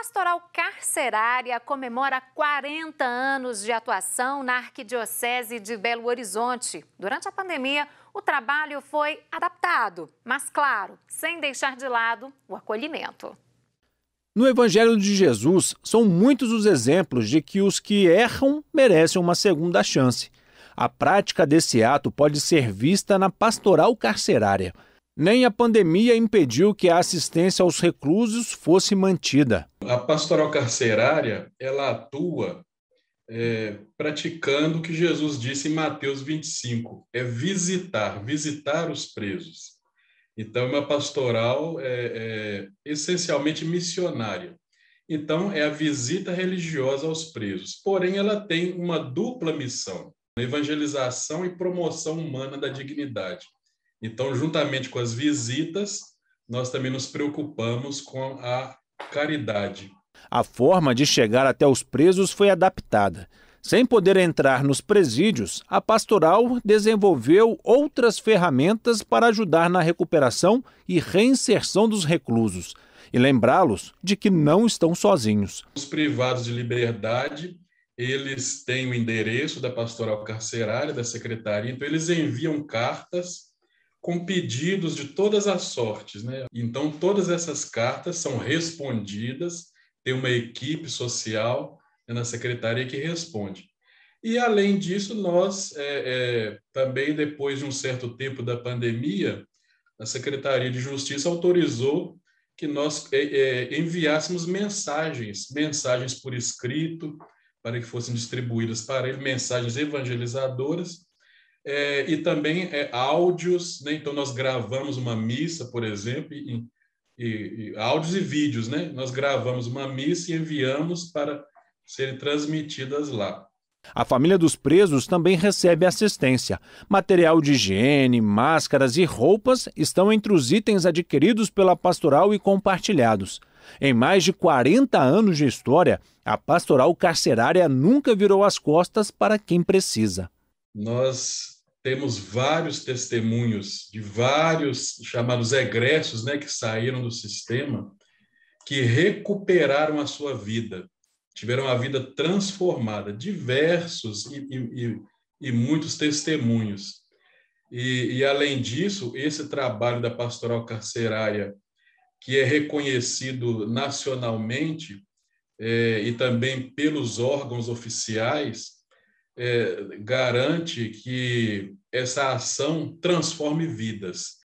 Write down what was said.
Pastoral Carcerária comemora 40 anos de atuação na Arquidiocese de Belo Horizonte. Durante a pandemia, o trabalho foi adaptado, mas, claro, sem deixar de lado o acolhimento. No Evangelho de Jesus, são muitos os exemplos de que os que erram merecem uma segunda chance. A prática desse ato pode ser vista na pastoral carcerária nem a pandemia impediu que a assistência aos reclusos fosse mantida. A pastoral carcerária ela atua é, praticando o que Jesus disse em Mateus 25, é visitar, visitar os presos. Então, é uma pastoral é, é, essencialmente missionária. Então, é a visita religiosa aos presos. Porém, ela tem uma dupla missão: evangelização e promoção humana da dignidade. Então, juntamente com as visitas, nós também nos preocupamos com a caridade. A forma de chegar até os presos foi adaptada. Sem poder entrar nos presídios, a pastoral desenvolveu outras ferramentas para ajudar na recuperação e reinserção dos reclusos e lembrá-los de que não estão sozinhos. Os privados de liberdade, eles têm o endereço da pastoral carcerária, da secretaria, então eles enviam cartas com pedidos de todas as sortes. Né? Então, todas essas cartas são respondidas, tem uma equipe social né, na secretaria que responde. E, além disso, nós é, é, também, depois de um certo tempo da pandemia, a Secretaria de Justiça autorizou que nós é, é enviássemos mensagens, mensagens por escrito, para que fossem distribuídas para ele, mensagens evangelizadoras, é, e também é, áudios, né? então nós gravamos uma missa, por exemplo, e, e, e, áudios e vídeos, né? Nós gravamos uma missa e enviamos para serem transmitidas lá. A família dos presos também recebe assistência. Material de higiene, máscaras e roupas estão entre os itens adquiridos pela pastoral e compartilhados. Em mais de 40 anos de história, a pastoral carcerária nunca virou as costas para quem precisa. Nós temos vários testemunhos de vários chamados egressos, né, que saíram do sistema, que recuperaram a sua vida, tiveram a vida transformada, diversos e, e, e muitos testemunhos. E, e, além disso, esse trabalho da pastoral carcerária, que é reconhecido nacionalmente é, e também pelos órgãos oficiais, é, garante que essa ação transforme vidas.